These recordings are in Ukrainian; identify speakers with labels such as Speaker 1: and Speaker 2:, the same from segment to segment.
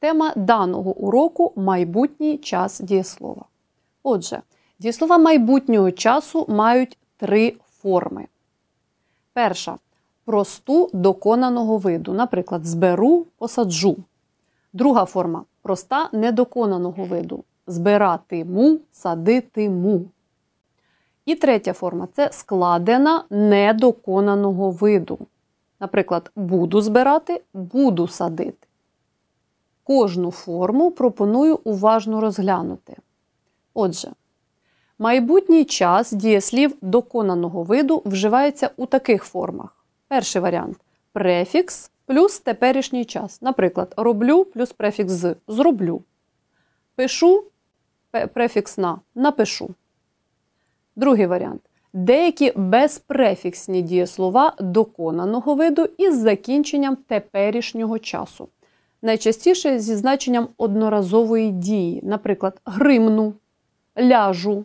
Speaker 1: Тема даного уроку майбутній час дієслова. Отже, дієслова майбутнього часу мають три форми. Перша просту доконаного виду. Наприклад, зберу, посаджу. Друга форма проста недоконаного виду. Збиратиму, садитиму. І третя форма це складена недоконаного виду. Наприклад, буду збирати, буду садити. Кожну форму пропоную уважно розглянути. Отже, майбутній час дієслів доконаного виду вживається у таких формах. Перший варіант префікс плюс теперішній час. Наприклад, роблю плюс префікс з зроблю. Пишу префікс на напишу. Другий варіант деякі безпрефіксні дієслова доконаного виду із закінченням теперішнього часу найчастіше зі значенням одноразової дії, наприклад, гримну, ляжу,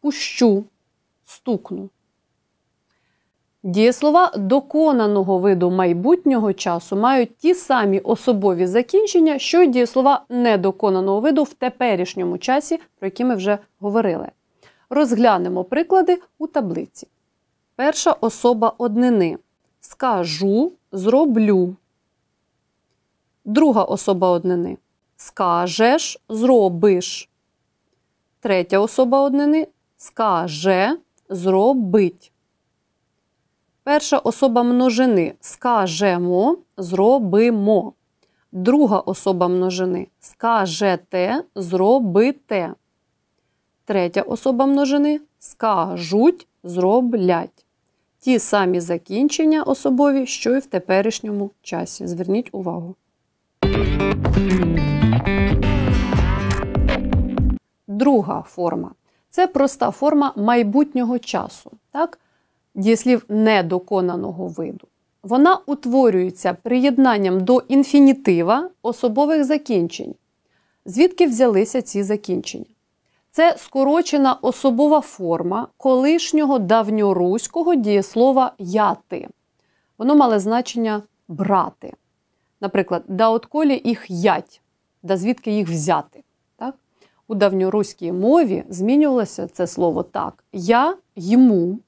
Speaker 1: пущу, стукну. Дієслова доконаного виду майбутнього часу мають ті самі особові закінчення, що й дієслова недоконаного виду в теперішньому часі, про які ми вже говорили. Розглянемо приклади у таблиці. Перша особа однини. Скажу, зроблю. Друга особа однини. Скажеш, зробиш. Третя особа однини скаже, зробить. Перша особа множини скажемо, зробимо. Друга особа множини скажете, зробите. Третя особа множини скажуть, зроблять. Ті самі закінчення особові, що й в теперішньому часі. Зверніть увагу. Друга форма це проста форма майбутнього часу, так? дієслів недоконаного виду. Вона утворюється приєднанням до інфінітива особових закінчень. Звідки взялися ці закінчення? Це скорочена особова форма колишнього давньоруського дієслова яти. Воно мало значення брати. Наприклад, да отколі їх ять, да звідки їх взяти. Так? У давньоруській мові змінювалося це слово так: я йому,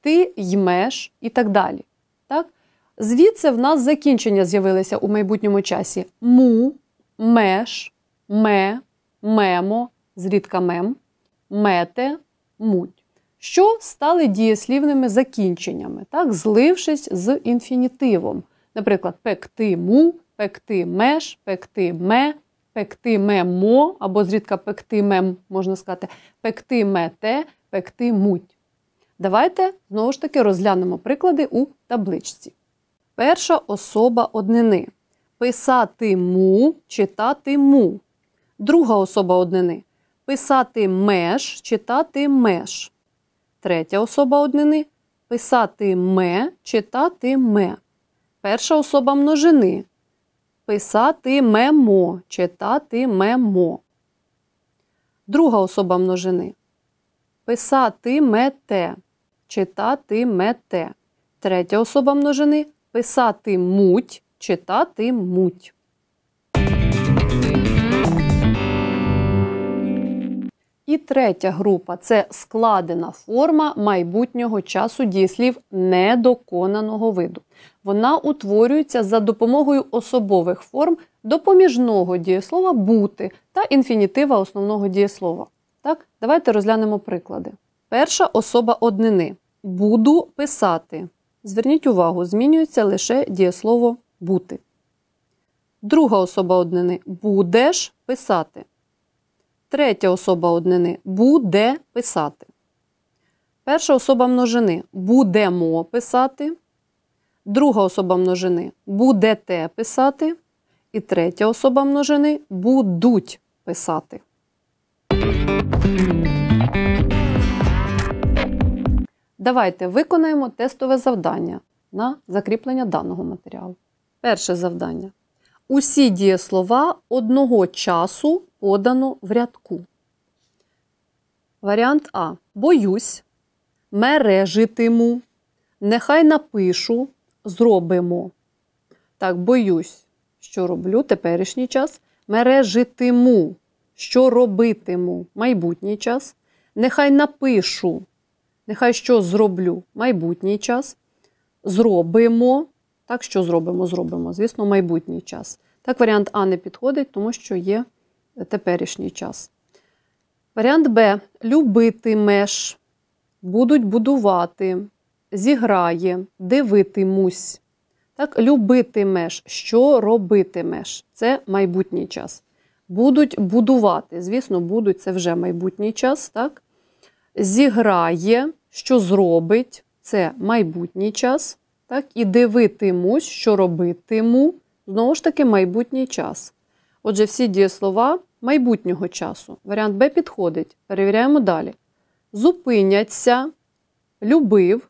Speaker 1: ти ймеш і так далі. Так? Звідси в нас закінчення з'явилися у майбутньому часі: му, меш, ме, мемо, зрідка мем, мете, муть. Що стали дієслівними закінченнями, так, злившись з інфінітивом. Наприклад, пекти му, пекти меш, пекти ме, пекти мемо, або зрідка пекти мем, можна сказати, пекти мете, пекти муть. Давайте знову ж таки розглянемо приклади у табличці. Перша особа однини. писати Писатиму, читатиму. Друга особа однини. Писати меш, читати меш. Третя особа однини. Писати ме, читати ме. Перша особа множини. Писатимемо. Читатимемо. Друга особа множини. Писатимете. мете. Третя особа множини. Писатимуть. Читатимуть. І третя група це складена форма майбутнього часу дієслів недоконаного виду вона утворюється за допомогою особових форм допоміжного дієслова бути та інфінітива основного дієслова. Так, Давайте розглянемо приклади. Перша особа однини. Буду писати. Зверніть увагу, змінюється лише дієслово бути. Друга особа однини будеш писати. Третя особа однини буде писати. Перша особа множини будемо писати друга особа множини будете писати, і третя особа множини будуть писати. Давайте виконаємо тестове завдання на закріплення даного матеріалу. Перше завдання. Усі дієслова одного часу подано в рядку. Варіант А. Боюсь. Мережитиму. Нехай напишу зробимо. Так, боюсь, що роблю теперішній час. Мережитиму, що робитиму майбутній час. Нехай напишу, нехай що зроблю майбутній час. Зробимо. Так, що зробимо? Зробимо. Звісно, майбутній час. Так, варіант А не підходить, тому що є теперішній час. Варіант Б. Любитимеш. Будуть будувати зіграє, дивитимусь. Так, любитимеш, що робитимеш. Це майбутній час. Будуть будувати. Звісно, будуть це вже майбутній час. так? Зіграє, що зробить, це майбутній час. так? І дивитимусь, що робитиму. Знову ж таки, майбутній час. Отже, всі дієслова майбутнього часу. Варіант Б підходить. Перевіряємо далі. Зупиняться, любив,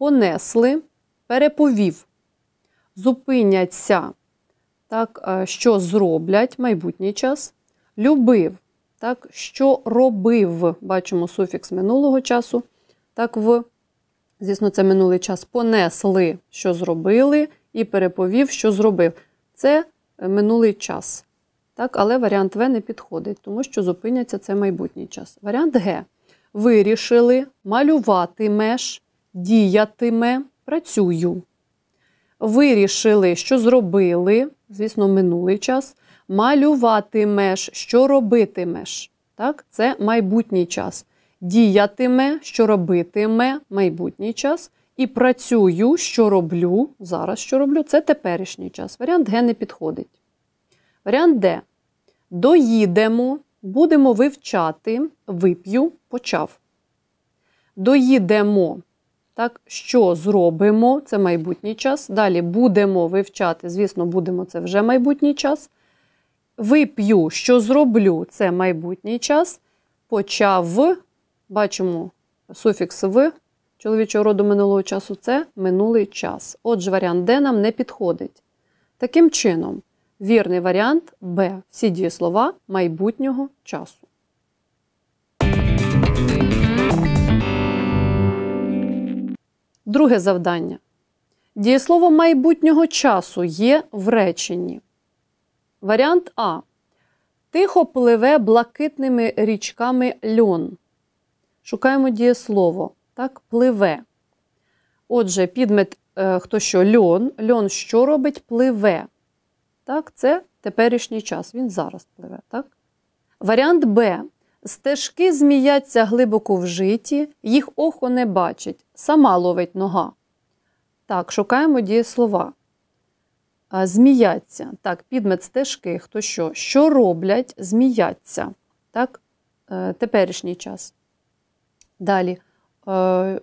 Speaker 1: понесли, переповів, зупиняться, так, е, що зроблять майбутній час, любив, так, що робив, бачимо суфікс минулого часу, так, в, звісно, це минулий час понесли, що зробили, і переповів, що зробив. Це е, минулий час. Так, Але варіант В не підходить, тому що зупиняться це майбутній час. Варіант Г. Вирішили малювати меж, діятиме, працюю. Вирішили, що зробили, звісно, минулий час. Малюватимеш, що робитимеш. Так? Це майбутній час. Діятиме, що робитиме майбутній час. І працюю, що роблю. Зараз що роблю, це теперішній час. Варіант Г не підходить. Варіант Д. Доїдемо, будемо вивчати, вип'ю, почав. Доїдемо, так, що зробимо, це майбутній час. Далі будемо вивчати, звісно, будемо це вже майбутній час. Вип'ю, що зроблю, це майбутній час. Почав, бачимо суфікс в чоловічого роду минулого часу це минулий час. Отже, варіант Д нам не підходить. Таким чином, вірний варіант Б. Всі дієслова майбутнього часу. Друге завдання. Дієслово майбутнього часу є в реченні. Варіант А. Тихо пливе блакитними річками льон. Шукаємо дієслово. Так, пливе. Отже, підмет е, хто що льон. Льон що робить? Пливе. Так, Це теперішній час. Він зараз пливе. так? Варіант Б. Стежки зміяться глибоко в житі, їх охо не бачить, сама ловить нога. Так, шукаємо дієслова. Зміяться. Так, підмет стежки, хто що. Що роблять, зміяться. Так, е, теперішній час. Далі. Е,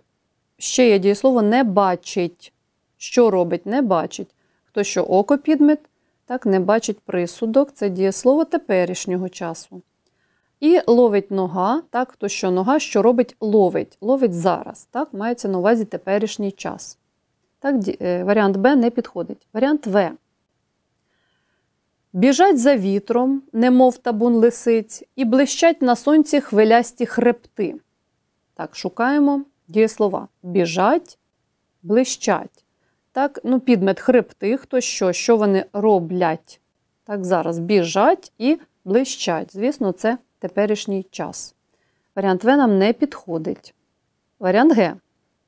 Speaker 1: ще є дієслово не бачить. Що робить, не бачить. Хто що око підмет, так не бачить присудок. Це дієслово теперішнього часу. І ловить нога, так, то що нога, що робить, ловить. Ловить зараз. так, Мається на увазі теперішній час. Так, е, Варіант Б не підходить. Варіант В. Біжать за вітром, немов табун лисиць, і блищать на сонці хвилясті хребти. Так, шукаємо дієслова. Біжать, блищать. Так, ну, Підмет хребти, хто що, що вони роблять. Так, зараз біжать і блищать. Звісно, це теперішній час. Варіант В нам не підходить. Варіант Г.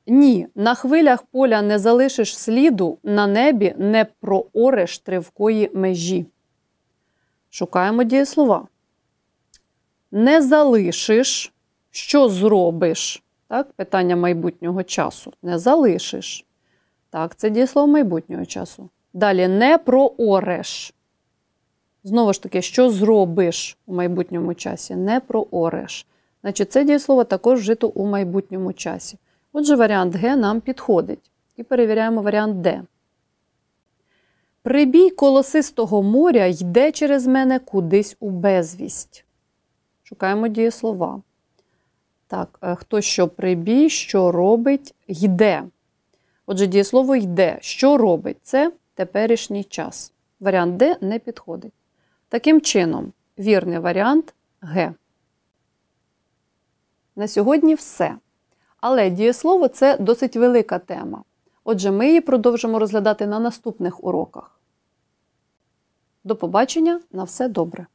Speaker 1: Ні. На хвилях поля не залишиш сліду, на небі не проореш тривкої межі. Шукаємо дієслова. Не залишиш, що зробиш? Так, Питання майбутнього часу. Не залишиш. Так, це дієслово майбутнього часу. Далі не проореш. Знову ж таки, що зробиш у майбутньому часі, не проореш. Значить, це дієслово також вжито у майбутньому часі. Отже, варіант Г нам підходить. І перевіряємо варіант Д. Прибій колосистого моря йде через мене кудись у безвість. Шукаємо дієслова. Так, е, хто що прибій, що робить, йде. Отже, дієслово йде. Що робить? Це теперішній час. Варіант Д не підходить. Таким чином, вірний варіант Г. На сьогодні все. Але дієслово це досить велика тема. Отже, ми її продовжимо розглядати на наступних уроках. До побачення на все добре!